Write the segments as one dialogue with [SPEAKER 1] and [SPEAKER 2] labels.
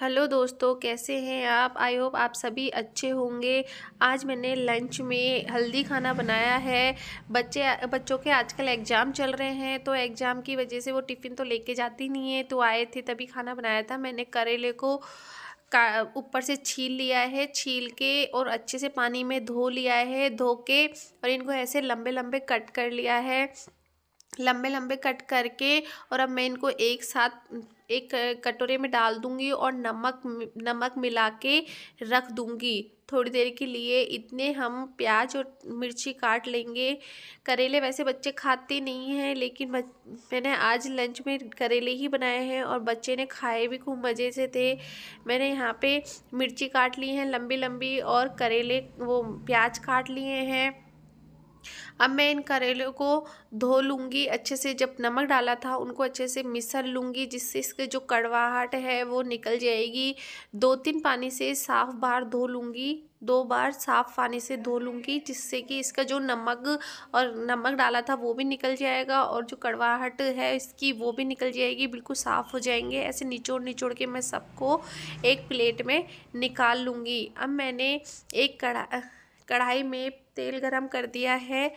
[SPEAKER 1] hello दोस्तों कैसे हैं आप आई होप आप सभी अच्छे होंगे आज मैंने लंच में हल्दी खाना बनाया है बच्चे बच्चों के आजकल एग्ज़ाम चल रहे हैं तो एग्ज़ाम की वजह से वो टिफ़िन तो लेके जाती नहीं है तो आए थे तभी खाना बनाया था मैंने करेले को का ऊपर से छील लिया है छील के और अच्छे से पानी में धो लिया है धो के और इनको ऐसे लंबे लंबे कट कर लिया है लंबे लंबे कट करके और अब मैं इनको एक साथ एक कटोरे में डाल दूंगी और नमक नमक मिला के रख दूंगी थोड़ी देर के लिए इतने हम प्याज और मिर्ची काट लेंगे करेले वैसे बच्चे खाते नहीं हैं लेकिन मैंने आज लंच में करेले ही बनाए हैं और बच्चे ने खाए भी खूब मज़े से थे मैंने यहाँ पे मिर्ची काट ली है लंबी लंबी और करेले वो प्याज काट लिए हैं अब मैं इन करेलों को धो लूँगी अच्छे से जब नमक डाला था उनको अच्छे से मिसल लूँगी जिससे इसके जो कड़वाहट है वो निकल जाएगी दो तीन पानी से साफ बार धो लूँगी दो बार साफ पानी से धो लूँगी जिससे कि इसका जो नमक और नमक डाला था वो भी निकल जाएगा और जो कड़वाहट है इसकी वो भी निकल जाएगी बिल्कुल साफ़ हो जाएंगे ऐसे निचोड़ निचोड़ के मैं सबको एक प्लेट में निकाल लूँगी अब मैंने एक कड़ा कढ़ाई में तेल गरम कर दिया है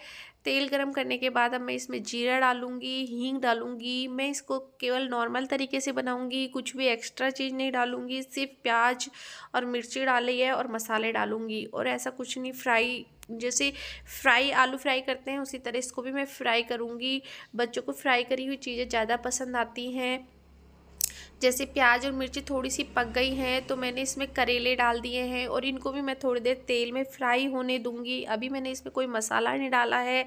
[SPEAKER 1] तेल गरम करने के बाद अब मैं इसमें जीरा डालूंगी हींग डालूंगी मैं इसको केवल नॉर्मल तरीके से बनाऊंगी कुछ भी एक्स्ट्रा चीज़ नहीं डालूंगी सिर्फ प्याज और मिर्ची डाली है और मसाले डालूंगी और ऐसा कुछ नहीं फ्राई जैसे फ्राई आलू फ्राई करते हैं उसी तरह इसको भी मैं फ्राई करूँगी बच्चों को फ्राई करी हुई चीज़ें ज़्यादा पसंद आती हैं जैसे प्याज और मिर्ची थोड़ी सी पक गई हैं तो मैंने इसमें करेले डाल दिए हैं और इनको भी मैं थोड़ी देर तेल में फ्राई होने दूंगी अभी मैंने इसमें कोई मसाला नहीं डाला है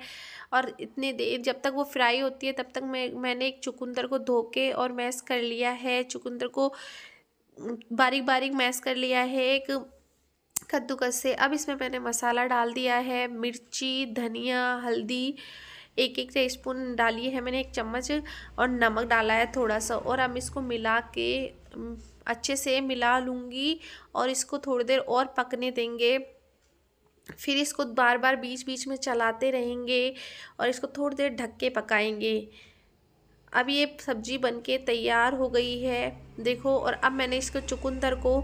[SPEAKER 1] और इतने देर जब तक वो फ्राई होती है तब तक मैं मैंने एक चुकंदर को धो के और मैश कर लिया है चुकंदर को बारीक बारीक मैश कर लिया है एक कद्दूकस से अब इसमें मैंने मसाला डाल दिया है मिर्ची धनिया हल्दी एक एक टी स्पून डाली है मैंने एक चम्मच और नमक डाला है थोड़ा सा और हम इसको मिला के अच्छे से मिला लूँगी और इसको थोड़ी देर और पकने देंगे फिर इसको बार बार बीच बीच में चलाते रहेंगे और इसको थोड़ी देर ढक के पकाएंगे अब ये सब्जी बनके तैयार हो गई है देखो और अब मैंने इसको चुकंदर को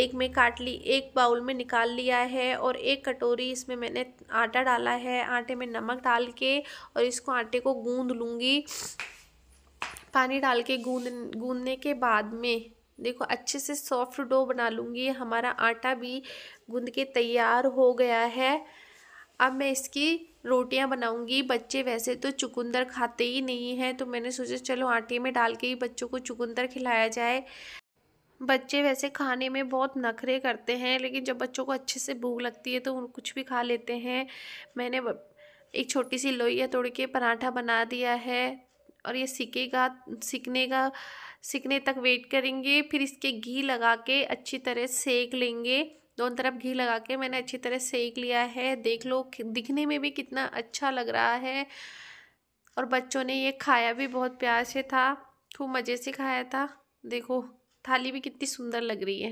[SPEAKER 1] एक में काट ली एक बाउल में निकाल लिया है और एक कटोरी इसमें मैंने आटा डाला है आटे में नमक डाल के और इसको आटे को गूंद लूँगी पानी डाल के गूंद गूंदने के बाद में देखो अच्छे से सॉफ्ट डो बना लूँगी हमारा आटा भी गूंद के तैयार हो गया है अब मैं इसकी रोटियां बनाऊंगी बच्चे वैसे तो चुकंदर खाते ही नहीं हैं तो मैंने सोचा चलो आटे में डाल के ही बच्चों को चुकंदर खिलाया जाए बच्चे वैसे खाने में बहुत नखरे करते हैं लेकिन जब बच्चों को अच्छे से भूख लगती है तो उन कुछ भी खा लेते हैं मैंने एक छोटी सी लोइया तोड़ के पराठा बना दिया है और ये सीखेगा सीखने का सीखने तक वेट करेंगे फिर इसके घी लगा के अच्छी तरह सेक लेंगे दोनों तरफ घी लगा के मैंने अच्छी तरह सेक लिया है देख लो दिखने में भी कितना अच्छा लग रहा है और बच्चों ने ये खाया भी बहुत प्यार से था खूब मज़े से खाया था देखो थाली भी कितनी सुंदर लग रही है